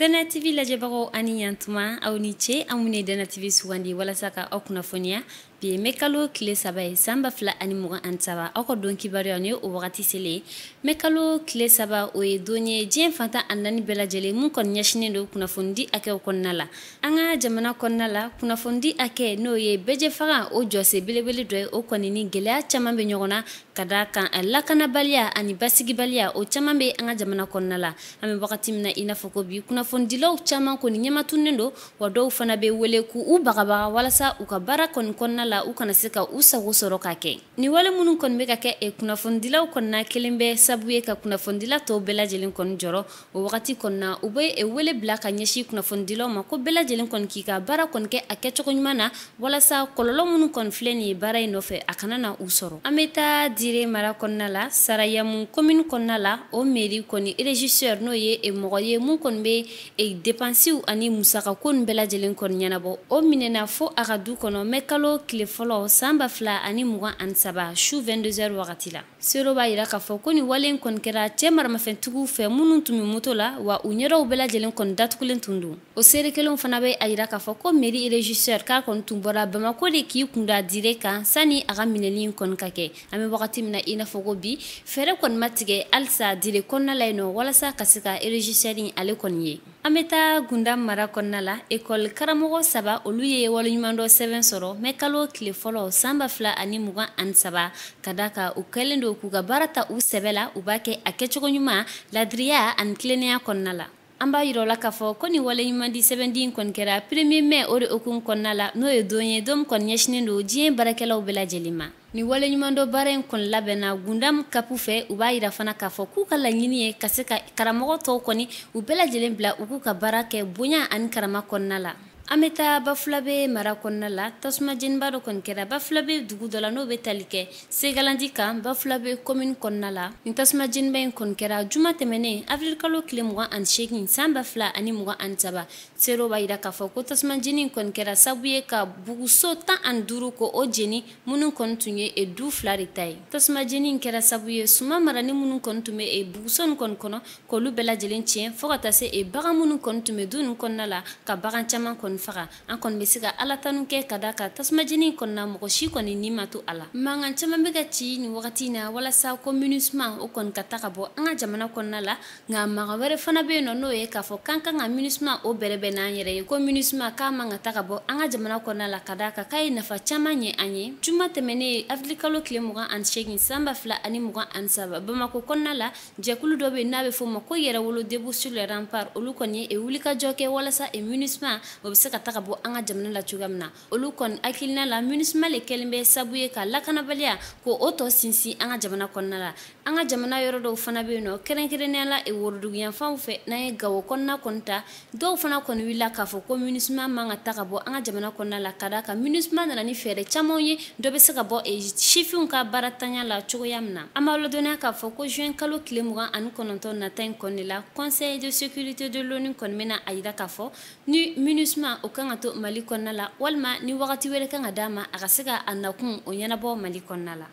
dana tv lajɛbagaw ani yantuma aw ni ce an ye dana tv sugandi walasa ka aw kunnafoniya bi ye mɛ kalo tile saba ye saan ba fila ani mugan ani saba aw ka don kibaruya ni o wagati sele mɛ kalo tile saba o ye don ye diɲɛ fantan ani naani bɛɛ lajɛlen mun kɔni ɲɛsinen do kunnafonidi hakɛw kɔnɔna la an ka jamana kɔnɔna la kunnafonidi hakɛ n'o ye bɛjɛ faga o jɔse belebele dɔ ye o kɔni ni gwɛlɛya caaman be ɲɔgɔn na ka da kan lakanabaliya ani basigibaliya o caaman be an ka jamana kɔnɔna la an be wagati min na i n'a fɔ ko bi kunnafonidilaw caaman kɔni ɲɛmatunnen do wa dɔw fana be wele k' u bagabaga walasa u ka baara kɔni kɔnɔna la u kana se ka u sago sɔrɔ ka kɛ ni wale minnu kɔni be ka kɛ e kunnafonidilaw kɔnna kelen bɛ sabu ye ka kunnafonidila tɔw bɛɛ kɔni jɔrɔ o wagati kɔnna u be e wele bila ka ɲɛsi kunnafonidilaw ma ko bɛɛ kɔni k'i ka baara kɔni kɛ a kɛcogo ɲuman na walasa kɔlɔlɔ minnu kɔni filɛ nin ye baara yi nɔfɛ a kana na u sɔrɔ an be ta dire mara kɔnna la sarayamu komini kɔnna la o meri kɔni regisseur n'o ye e mɔgɔ ye mun kɔni be e depansiw ani musaka ko nin bɛɛ kɔni ɲɛnabɔ o minɛna fɔɔ a ka du kɔnɔ mɛ kalo tile fɔlɔ san ba fila ani mugan ani saba chou 22 heures wagati seerew b'a yira k'a fɔ ko ni wale in kɔni kɛra cɛɛ maramafɛntigiw fɛ minnu tun be moto la wa u ɲɛdɔw bɛɛ lajɛlen kɔni datugulen tun don o seere kelenw fana be a yira k'a fɔ ko mairie regissɛr k'a kɔni tun bɔra bamako de k'i kunda dire kan sanni a ka minɛli kɔni ka kɛ an be wagati min na i n'a fɔ ko bi fɛɛrɛ kɔni matigɛ halisa dire kɔnɔna la yen nɔ walasa ka se ka regissɛri ale kɔni ye an be taa gunda mara kɔnɔna la ekoli karamɔgɔ saba olu ye waleɲuman dɔ sɛbɛn sɔrɔ mɛ kalo tile fɔlɔ saan ba fila ani mugan ani saba ka da ka u kɛlen do k'u ka baara ta u sɛbɛ la u b'a kɛ a kɛcogo ɲuman ladiriya ani tilennenya kɔnɔna la an b'a yira la k'a fɔ ko ni waleɲumandi sɛbɛnden kɔni kɛra premier mai o de okumu kɔnɔna la n'o ye don ye don min kɔni ɲɛsinin do diɲɛ baarakɛlaw bɛɛ lajɛlen ma ni waleɲumandɔ baara in kɔni labɛnna gundam kapu fɛ u b'a yira fana k'a fɔ k'u ka laɲini ye ka se ka karamɔgɔ tɔw kɔni u bɛɛ lajɛlen bila u k'u ka baara kɛ bonya ani karama kɔnɔna la an be taa bafilabe mara kɔnɔna la tasuma jeniba dɔ kɔni kɛra bafilabe dugu dɔ la n'o be tali kɛ segalandi kan bafilabe komini kɔnɔna la ni tasuma jeniba ɲi kɔni kɛra juman tɛmɛnen afilikalo kile mg ani segin saan ba fila ani mg ani saba seerew b'a yira k'a fɔ ko tasuma jeni kɔni kɛra sabu ye ka buguso tan ani duru ko o jeni minnu kɔni tun ye e du fila de ta ye tasuma jeni kɛra sabu ye suma marani minnu kɔni tun be e buguso ni kɔni kɔnɔ k'olu bɛɛ lajɛlen tiɲɛ fɔɔ ka taa se e bagan minnu kɔni tun be du nin kɔnɔna la ka bagan caaman kɔni kɔni faga an kɔni bɛ se ka ala tanu kɛ ka da ka tasumajeni kɔnɔna mɔgɔ si kɔni ni ma to a la mankan caman bɛ ka ci nin wagati na walasa ko minisma o kɔni ka taga bɔ an ka jamana kɔnɔna la nka maga wɛrɛ fana bɛ yen nɔ n'o ye k'a fɔ k'an kan ka minisma o bɛrɛ bɛn n'an yɛrɛ ye ko minisma k'a man ka taga bɔ an ka jamana kɔnɔna la ka da kan k'a ye nafa caman ɲɛ an ye juma tɛmɛnen afirikalo tile mugan ani seegin san ba fila ani mugan ani saba bamako kɔnɔna la jɛkulu dɔ bɛ yen n'a bɛ fɔ o ma ko yɛrɛwolo debu sur le rampart olu kɔni ye e wulikajɔ kɛ walasa e minisma o bɛ se ka taga bɔ an ka jamana la cogoya min na olu kɔni hakilina la munisima le kɛlen bɛ sabu ye ka lakanabaliya ko o tɔ sinsin an ka jamana kɔnɔna la an ka jamana yɔrɔ dɔw fana bɛ yen nɔ kɛrɛnkɛrɛnnenya la e woroduguyanfanw fɛ n'an ye gawo kɔnɔna kɔni ta dɔw fana kɔni wulila k'a fɔ ko munisima man ka taga bɔ an ka jamana kɔnɔna la ka da kan munisima nana ni fɛɛrɛ camanw ye dɔ bɛ se ka bɔ sifinw ka baaratanya la cogoya min na an b'a lɔdɔnniya k'a fɔ ko juɛn kalo tile mugan ani kɔnɔntɔn nata in kɔni la conseil de sécurité de l'onu kɔni bɛna a yira k'a fɔ ni munisima kan o kan ka to mali kɔnɔna la walima ni wagati wɛrɛ kan ka d'a ma a ka se ka a nakun o ɲɛnabɔ mali kɔnɔna la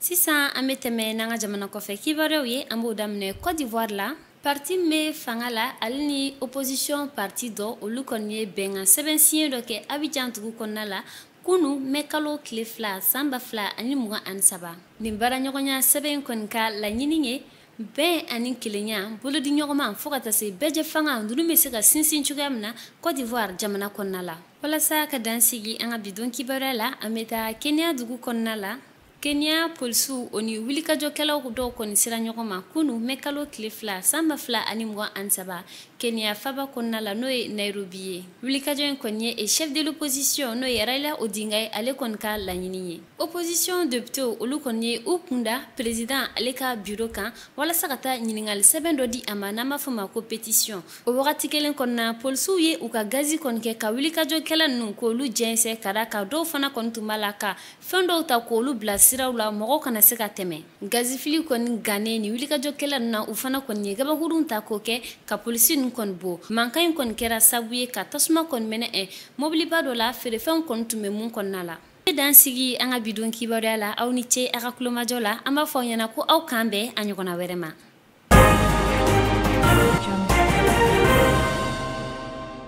sisan an be tɛmɛ n'an ka jamana kɔfɛ kibaruyaw ye an b'o daminɛ cote d'ivoire la parti min be fanga la ale ni opposition parti dɔ olu kɔni ye bɛnkan sɛbɛn siɲɛ dɔ kɛ abijan tugu kɔnɔna la kunu mɛ kalo tile fila saan ba fila ani mugan ani saba nin baaraɲɔgɔnya sɛbɛn kɔni ka laɲini ye bɛn ani kelenya bolodi ɲɔgɔnma fɔɔ ka ta se bɛɛjɛ fanga nunu be se ka sinsin cogoya min na cote d'ivoire jamana kɔnɔna la walasa ka dansigi an ka bidon kibaruya la an be taa kɛnɛya dugu kɔnɔna la kɛnɛya polisiw o ni wulikajɔkɛlaw dɔw kɔni sera ɲɔgɔn ma kunu mɛ kalo tile fila san ba fila ani mugan ani saba kɛnɛya faba kɔnɔna la n'o ye nairobi ye wulikajɔ ye kɔni ye e chef de l'opposition n'o ye raila odinga ye ale kɔni ka laɲini ye opposition deputew olu kɔni ye u kunda president ale ka biro kan walasa ka taa ɲiningali sɛbɛn dɔ di a ma n'an b'a fɔ ma ko pétition o wagati kelen kɔnɔna polisiw ye u ka gazi kɔni kɛ ka wulikajɔkɛla ninnu k'olu jɛnsɛn ka da ka dɔw fana kɔni tun b'a la ka fɛn dɔw ta k'olu bilasira siraw la mɔgɔw kana se ka tɛmɛ gazifili kɔni gane ni wulikajɔ kɛla na u fana kɔni ye gabakurun ta k'o kɛ ka polisi nin kɔni bo manka ɲi kɔni kɛra sabu ye ka tasuma kɔni mɛnɛ ɛ mobiliba dɔ la feerefɛnw kɔni tun bɛ mun kɔnna la dan sigi an ka bidon kibaruya la aw ni ce a ka kulomajɔ la an b'a fɔ aw ɲɛna ko aw kan bɛn a ɲɔgɔnna wɛrɛ ma